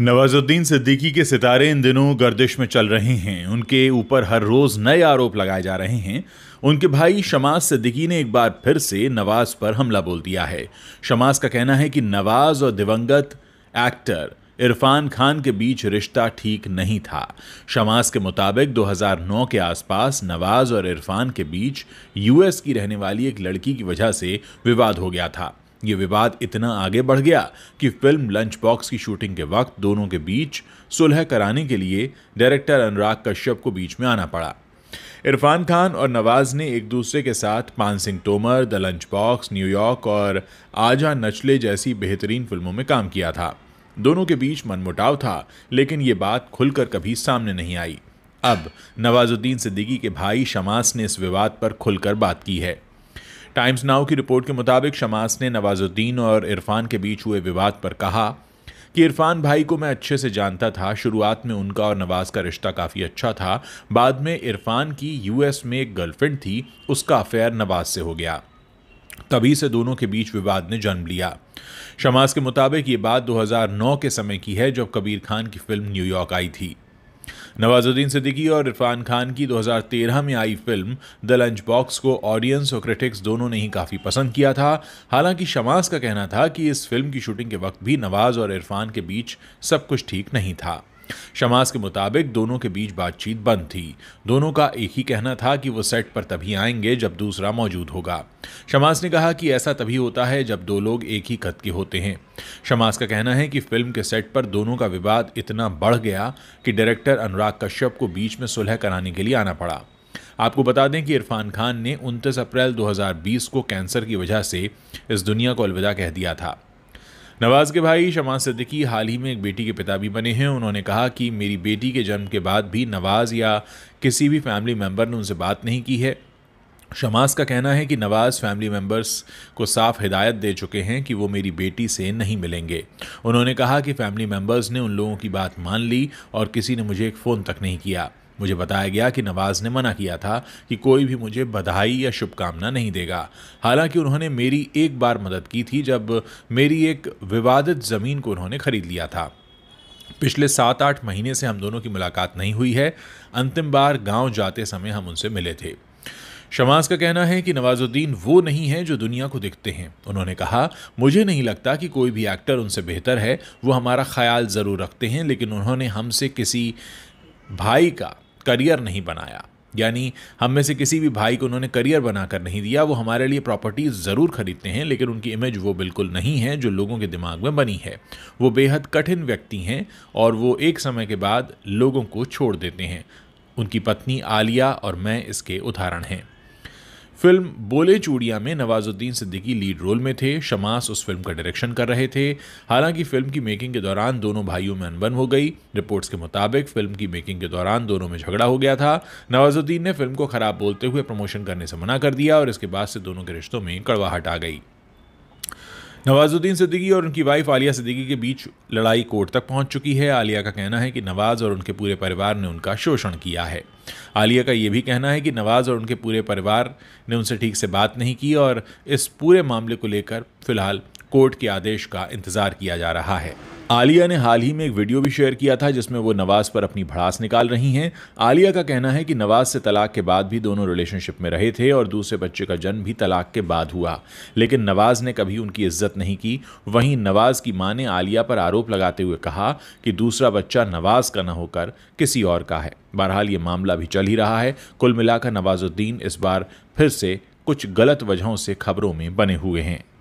नवाजुद्दीन सिद्दीकी के सितारे इन दिनों गर्दिश में चल रहे हैं उनके ऊपर हर रोज़ नए आरोप लगाए जा रहे हैं उनके भाई शमास सिद्दीकी ने एक बार फिर से नवाज पर हमला बोल दिया है शमास का कहना है कि नवाज और दिवंगत एक्टर इरफान खान के बीच रिश्ता ठीक नहीं था शमास के मुताबिक 2009 के आसपास नवाज और इरफान के बीच यूएस की रहने वाली एक लड़की की वजह से विवाद हो गया था ये विवाद इतना आगे बढ़ गया कि फिल्म लंच बॉक्स की शूटिंग के वक्त दोनों के बीच सुलह कराने के लिए डायरेक्टर अनुराग कश्यप को बीच में आना पड़ा इरफान खान और नवाज ने एक दूसरे के साथ Paan Singh Tomar the lunch box New York और आजा नचले जैसी बेहतरीन फिल्मों में काम किया था दोनों के बीच मनमुटाव था लेकिन ये बात खुलकर कभी सामने नहीं आई अब नवाजुद्दीन सिद्दीकी के भाई शमास ने इस विवाद पर खुलकर बात की है टाइम्स नाउ की रिपोर्ट के मुताबिक शमास ने नवाजुद्दीन और इरफान के बीच हुए विवाद पर कहा कि इरफान भाई को मैं अच्छे से जानता था शुरुआत में उनका और नवाज का रिश्ता काफ़ी अच्छा था बाद में इरफान की यूएस में एक गर्लफ्रेंड थी उसका अफेयर नवाज से हो गया तभी से दोनों के बीच विवाद ने जन्म लिया शमास के मुताबिक ये बात 2009 के समय की है जब कबीर खान की फिल्म न्यूयॉर्क आई थी नवाजुद्दीन सिद्दीकी और इरफान खान की 2013 में आई फिल्म द लंच बॉक्स को ऑडियंस और क्रिटिक्स दोनों ने ही काफ़ी पसंद किया था हालांकि शमास का कहना था कि इस फिल्म की शूटिंग के वक्त भी नवाज और इरफान के बीच सब कुछ ठीक नहीं था शमास के मुताबिक दोनों के बीच बातचीत बंद थी दोनों का एक ही कहना था कि वो सेट पर तभी आएंगे जब दूसरा मौजूद होगा शमास ने कहा कि ऐसा तभी होता है जब दो लोग एक ही कद के होते हैं शमास का कहना है कि फिल्म के सेट पर दोनों का विवाद इतना बढ़ गया कि डायरेक्टर अनुराग कश्यप को बीच में सुलह कराने के लिए आना पड़ा आपको बता दें कि इरफान खान ने 29 अप्रैल 2020 को कैंसर की वजह से इस दुनिया को अलविदा कह दिया था नवाज़ के भाई शमा सिद्दीकी हाल ही में एक बेटी के पिता भी बने हैं उन्होंने कहा कि मेरी बेटी के जन्म के बाद भी नवाज़ या किसी भी फैमिली मेंबर ने उनसे बात नहीं की है शमास का कहना है कि नवाज़ फैमिली मेंबर्स को साफ हिदायत दे चुके हैं कि वो मेरी बेटी से नहीं मिलेंगे उन्होंने कहा कि फैमिली मेंबर्स ने उन लोगों की बात मान ली और किसी ने मुझे एक फ़ोन तक नहीं किया मुझे बताया गया कि नवाज ने मना किया था कि कोई भी मुझे बधाई या शुभकामना नहीं देगा हालांकि उन्होंने मेरी एक बार मदद की थी जब मेरी एक विवादित ज़मीन को उन्होंने खरीद लिया था पिछले सात आठ महीने से हम दोनों की मुलाकात नहीं हुई है अंतिम बार गांव जाते समय हम उनसे मिले थे शमाज का कहना है कि नवाजुद्दीन वो नहीं है जो दुनिया को दिखते हैं उन्होंने कहा मुझे नहीं लगता कि कोई भी एक्टर उनसे बेहतर है वो हमारा ख्याल ज़रूर रखते हैं लेकिन उन्होंने हमसे किसी भाई का करियर नहीं बनाया यानी हम में से किसी भी भाई को उन्होंने करियर बनाकर नहीं दिया वो हमारे लिए प्रॉपर्टी ज़रूर खरीदते हैं लेकिन उनकी इमेज वो बिल्कुल नहीं है जो लोगों के दिमाग में बनी है वो बेहद कठिन व्यक्ति हैं और वो एक समय के बाद लोगों को छोड़ देते हैं उनकी पत्नी आलिया और मैं इसके उदाहरण हैं फिल्म बोले चूड़िया में नवाजुद्दीन सिद्दीकी लीड रोल में थे शमास उस फिल्म का डायरेक्शन कर रहे थे हालांकि फिल्म की मेकिंग के दौरान दोनों भाइयों में अनबन हो गई रिपोर्ट्स के मुताबिक फिल्म की मेकिंग के दौरान दोनों में झगड़ा हो गया था नवाजुद्दीन ने फिल्म को खराब बोलते हुए प्रमोशन करने से मना कर दिया और इसके बाद से दोनों के रिश्तों में कड़वाहट आ गई नवाजुद्दीन सिद्दीकी और उनकी वाइफ आलिया सिद्दीकी के बीच लड़ाई कोर्ट तक पहुंच चुकी है आलिया का कहना है कि नवाज और उनके पूरे परिवार ने उनका शोषण किया है आलिया का ये भी कहना है कि नवाज और उनके पूरे परिवार ने उनसे ठीक से बात नहीं की और इस पूरे मामले को लेकर फिलहाल कोर्ट के आदेश का इंतज़ार किया जा रहा है आलिया ने हाल ही में एक वीडियो भी शेयर किया था जिसमें वो नवाज पर अपनी भड़ास निकाल रही हैं आलिया का कहना है कि नवाज से तलाक के बाद भी दोनों रिलेशनशिप में रहे थे और दूसरे बच्चे का जन्म भी तलाक के बाद हुआ लेकिन नवाज ने कभी उनकी इज्जत नहीं की वहीं नवाज की मां ने आलिया पर आरोप लगाते हुए कहा कि दूसरा बच्चा नवाज का न होकर किसी और का है बहरहाल ये मामला भी चल ही रहा है कुल मिलाकर नवाजुद्दीन इस बार फिर से कुछ गलत वजहों से खबरों में बने हुए हैं